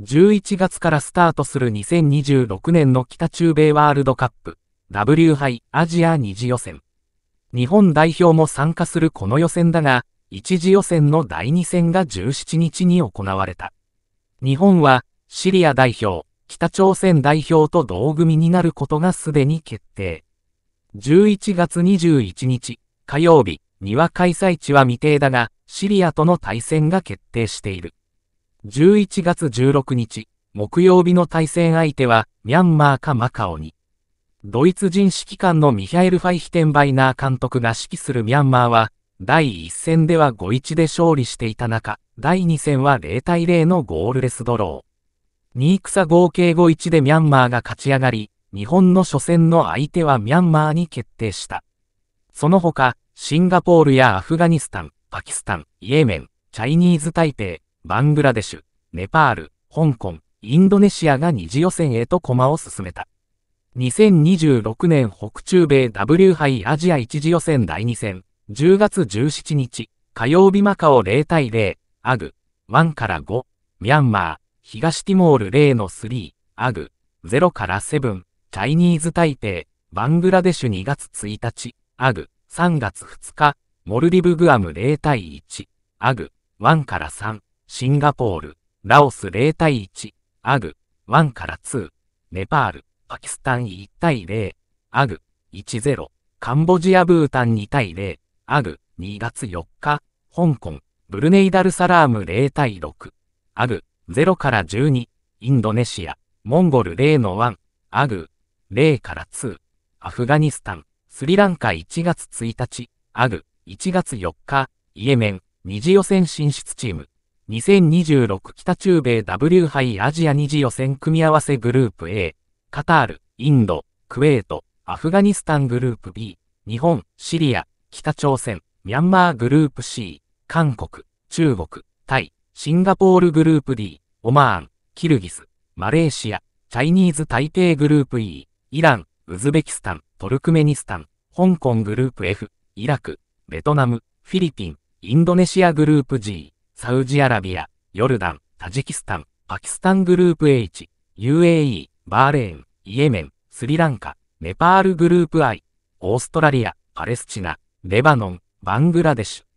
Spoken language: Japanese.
11月からスタートする2026年の北中米ワールドカップ W 杯アジア2次予選。日本代表も参加するこの予選だが、1次予選の第2戦が17日に行われた。日本はシリア代表、北朝鮮代表と同組になることがすでに決定。11月21日火曜日には開催地は未定だが、シリアとの対戦が決定している。11月16日、木曜日の対戦相手は、ミャンマーかマカオに。ドイツ人指揮官のミヒャエル・ファイヒテンバイナー監督が指揮するミャンマーは、第1戦では5-1で勝利していた中、第2戦は0対0のゴールレスドロー。2戦合計5-1でミャンマーが勝ち上がり、日本の初戦の相手はミャンマーに決定した。その他、シンガポールやアフガニスタン、パキスタン、イエメン、チャイニーズ大帝、バングラデシュ、ネパール、香港、インドネシアが2次予選へと駒を進めた。2026年北中米 W 杯アジア1次予選第2戦、10月17日、火曜日マカオ0対0、アグ、1から5、ミャンマー、東ティモール0の3、アグ、0から7、チャイニーズ大帝、バングラデシュ2月1日、アグ、3月2日、モルディブグアム0対1、アグ、1から3、シンガポール、ラオス0対1、アグ、1から2、ネパール、パキスタン1対0、アグ、10、カンボジア、ブータン2対0、アグ、2月4日、香港、ブルネイダルサラーム0対6、アグ、0から12、インドネシア、モンゴル0の1、アグ、0から2、アフガニスタン、スリランカ1月1日、アグ、1月4日、イエメン、二次予選進出チーム。2026北中米 W 杯アジア2次予選組み合わせグループ A、カタール、インド、クウェート、アフガニスタングループ B、日本、シリア、北朝鮮、ミャンマーグループ C、韓国、中国、タイ、シンガポールグループ D、オマーン、キルギス、マレーシア、チャイニーズ台北グループ E、イラン、ウズベキスタン、トルクメニスタン、香港グループ F、イラク、ベトナム、フィリピン、インドネシアグループ G。サウジアラビア、ヨルダン、タジキスタン、パキスタングループ H、UAE、バーレーン、イエメン、スリランカ、ネパールグループ I、オーストラリア、パレスチナ、レバノン、バングラデシュ。